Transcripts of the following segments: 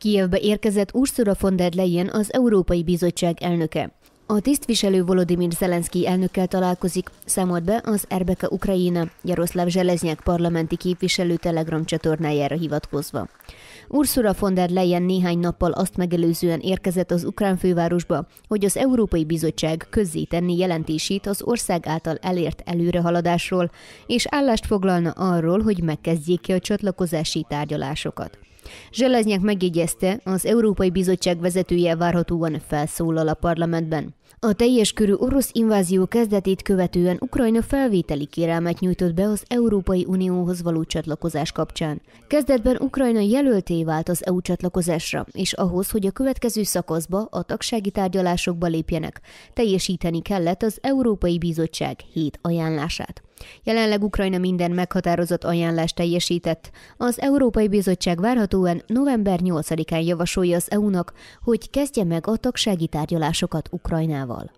Kijevbe érkezett Ursula von der Leyen az Európai Bizottság elnöke. A tisztviselő Volodymyr Zelenszky elnökkel találkozik, számolt be az Erbeka Ukrajina, Jaroszláv Zseleznyák parlamenti képviselő Telegram csatornájára hivatkozva. Ursula von der Leyen néhány nappal azt megelőzően érkezett az ukrán fővárosba, hogy az Európai Bizottság tenni jelentését az ország által elért előrehaladásról, és állást foglalna arról, hogy megkezdjék ki a csatlakozási tárgyalásokat. Zseleznyek megjegyezte, az Európai Bizottság vezetője várhatóan felszólal a parlamentben. A teljes körű orosz invázió kezdetét követően Ukrajna felvételi kérelmet nyújtott be az Európai Unióhoz való csatlakozás kapcsán. Kezdetben Ukrajna jelölté vált az EU csatlakozásra, és ahhoz, hogy a következő szakaszba, a tagsági tárgyalásokba lépjenek, teljesíteni kellett az Európai Bizottság hét ajánlását. Jelenleg Ukrajna minden meghatározott ajánlást teljesített. Az Európai Bizottság várhatóan november 8-án javasolja az EU-nak, hogy kezdje meg a tagsági tárgyalásokat Ukrajnával.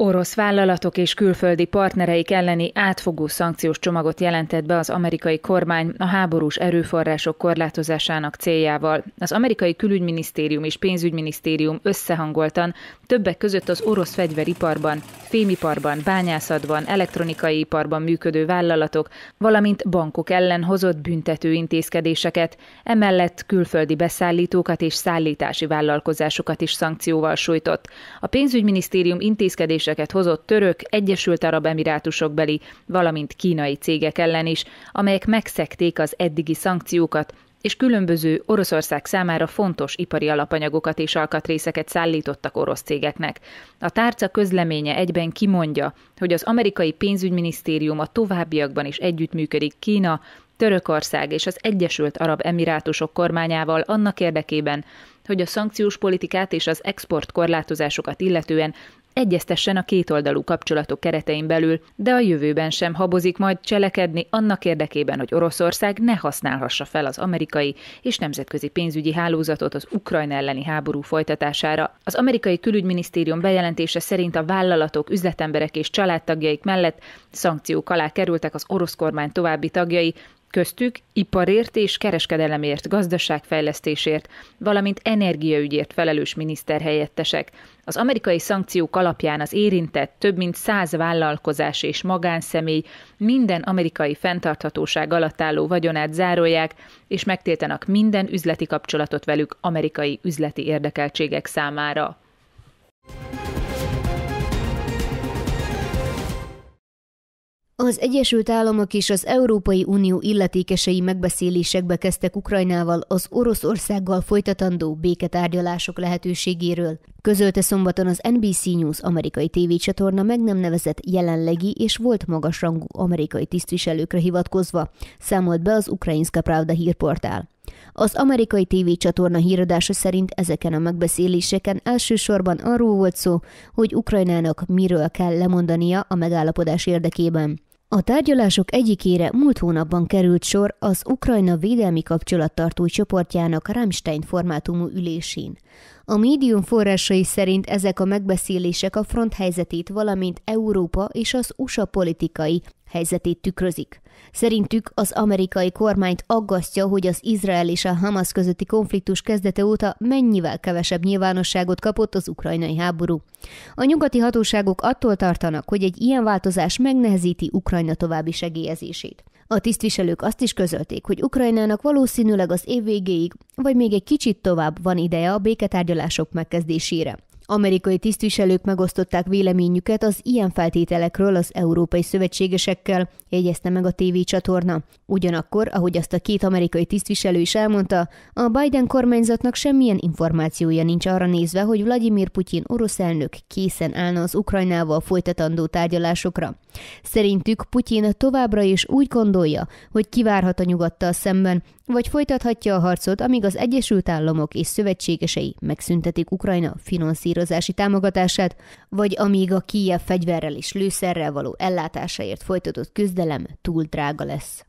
Orosz vállalatok és külföldi partnereik elleni átfogó szankciós csomagot jelentett be az amerikai kormány a háborús erőforrások korlátozásának céljával. Az amerikai külügyminisztérium és pénzügyminisztérium összehangoltan többek között az orosz fegyveriparban, fémiparban, bányászatban, elektronikai iparban működő vállalatok, valamint bankok ellen hozott büntető intézkedéseket, emellett külföldi beszállítókat és szállítási vállalkozásokat is szankcióval sújtott. A pénzügyminisztérium intézkedés intézkedéseket hozott török, Egyesült Arab Emirátusok beli, valamint kínai cégek ellen is, amelyek megszekték az eddigi szankciókat, és különböző Oroszország számára fontos ipari alapanyagokat és alkatrészeket szállítottak orosz cégeknek. A tárca közleménye egyben kimondja, hogy az amerikai pénzügyminisztérium a továbbiakban is együttműködik Kína, Törökország és az Egyesült Arab Emirátusok kormányával annak érdekében, hogy a szankciós politikát és az exportkorlátozásokat illetően egyeztessen a kétoldalú kapcsolatok keretein belül, de a jövőben sem habozik majd cselekedni annak érdekében, hogy Oroszország ne használhassa fel az amerikai és nemzetközi pénzügyi hálózatot az Ukrajna elleni háború folytatására. Az amerikai külügyminisztérium bejelentése szerint a vállalatok, üzletemberek és családtagjaik mellett szankciók alá kerültek az orosz kormány további tagjai, köztük iparért és kereskedelemért, gazdaságfejlesztésért, valamint energiaügyért felelős miniszterhelyettesek. Az amerikai szankciók alapján az érintett több mint száz vállalkozás és magánszemély minden amerikai fenntarthatóság alatt álló vagyonát zárolják, és megtiltanak minden üzleti kapcsolatot velük amerikai üzleti érdekeltségek számára. Az Egyesült Államok és az Európai Unió illetékesei megbeszélésekbe kezdtek Ukrajnával az Oroszországgal folytatandó béketárgyalások lehetőségéről, közölte szombaton az NBC News amerikai tévécsatorna meg nem nevezett jelenlegi és volt magasrangú amerikai tisztviselőkre hivatkozva, számolt be az Ukrajinska Pravda hírportál. Az amerikai csatorna híradása szerint ezeken a megbeszéléseken elsősorban arról volt szó, hogy Ukrajnának miről kell lemondania a megállapodás érdekében. A tárgyalások egyikére múlt hónapban került sor az Ukrajna Védelmi Kapcsolattartói Csoportjának Rammstein formátumú ülésén. A médium forrásai szerint ezek a megbeszélések a front helyzetét, valamint Európa és az USA politikai, helyzetét tükrözik. Szerintük az amerikai kormányt aggasztja, hogy az Izrael és a Hamas közötti konfliktus kezdete óta mennyivel kevesebb nyilvánosságot kapott az ukrajnai háború. A nyugati hatóságok attól tartanak, hogy egy ilyen változás megnehezíti Ukrajna további segélyezését. A tisztviselők azt is közölték, hogy Ukrajnának valószínűleg az év végéig, vagy még egy kicsit tovább van ideje a béketárgyalások megkezdésére. Amerikai tisztviselők megosztották véleményüket az ilyen feltételekről az európai szövetségesekkel, jegyezte meg a TV csatorna. Ugyanakkor, ahogy azt a két amerikai tisztviselő is elmondta, a Biden kormányzatnak semmilyen információja nincs arra nézve, hogy Vladimir Putyin orosz elnök készen állna az Ukrajnával folytatandó tárgyalásokra. Szerintük Putyin továbbra is úgy gondolja, hogy kivárhat a nyugattal szemben, vagy folytathatja a harcot, amíg az Egyesült Államok és szövetségesei megszüntetik Ukrajna finanszírozási támogatását, vagy amíg a Kijev fegyverrel és lőszerrel való ellátásáért folytatott küzdelem túl drága lesz.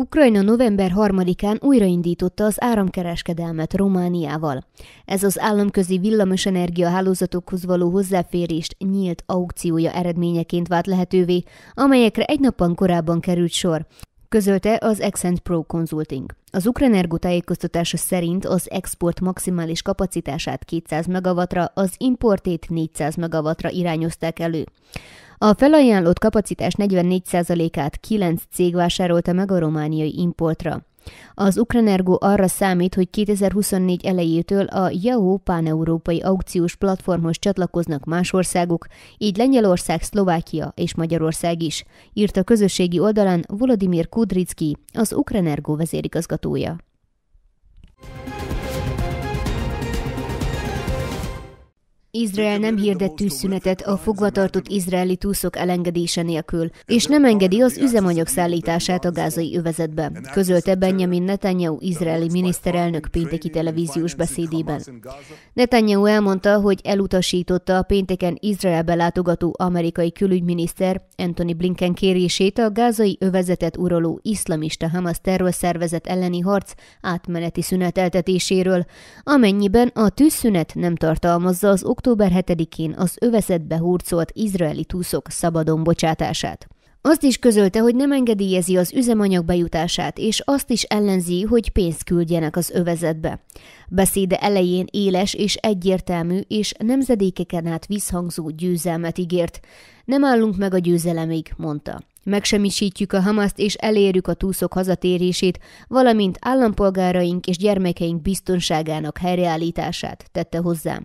Ukrajna november 3-án újraindította az áramkereskedelmet Romániával. Ez az államközi villamosenergia hálózatokhoz való hozzáférést nyílt aukciója eredményeként vált lehetővé, amelyekre egy nappal korábban került sor közölte az Accent Pro Consulting. Az Ukrenergo tájékoztatása szerint az export maximális kapacitását 200 megawattra, az importét 400 megawattra irányozták elő. A felajánlott kapacitás 44%-át 9 cég vásárolta meg a romániai importra. Az Ukranergo arra számít, hogy 2024 elejétől a Yahoo páneurópai aukciós platformhoz csatlakoznak más országok, így Lengyelország, Szlovákia és Magyarország is, írt a közösségi oldalán Volodymyr Kudricki, az Ukranergo vezérigazgatója. Izrael nem hirdet tűzszünetet a fogvatartott izraeli túszok elengedése nélkül, és nem engedi az üzemanyag szállítását a gázai övezetbe, közölte Benjamin Netanyahu izraeli miniszterelnök pénteki televíziós beszédében. Netanyahu elmondta, hogy elutasította a pénteken Izraelbe látogató amerikai külügyminiszter Anthony Blinken kérését a gázai övezetet uraló iszlamista Hamas terrorszervezet elleni harc átmeneti szüneteltetéséről, amennyiben a tűzszünet nem tartalmazza az október október 7-én az övezetbe hurcolt izraeli túszok szabadon bocsátását. Azt is közölte, hogy nem engedélyezi az üzemanyag bejutását, és azt is ellenzi, hogy pénzt küldjenek az övezetbe. Beszéde elején éles és egyértelmű, és nemzedékeken át visszhangzó győzelmet ígért. Nem állunk meg a győzelemig, mondta. Megsemmisítjük a Hamaszt és elérjük a túszok hazatérését, valamint állampolgáraink és gyermekeink biztonságának helyreállítását, tette hozzá.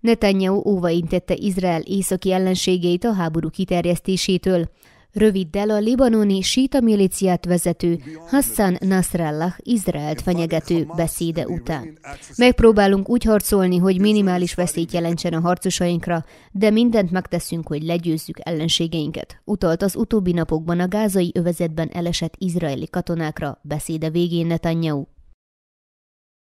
Netanyahu óvaintette Izrael északi ellenségeit a háború kiterjesztésétől. Röviddel a libanoni síta milíciát vezető Hassan Nasrallah Izraelt fenyegető beszéde után. Megpróbálunk úgy harcolni, hogy minimális veszélyt jelentsen a harcosainkra, de mindent megteszünk, hogy legyőzzük ellenségeinket, utalt az utóbbi napokban a gázai övezetben elesett izraeli katonákra beszéde végén Netanyahu.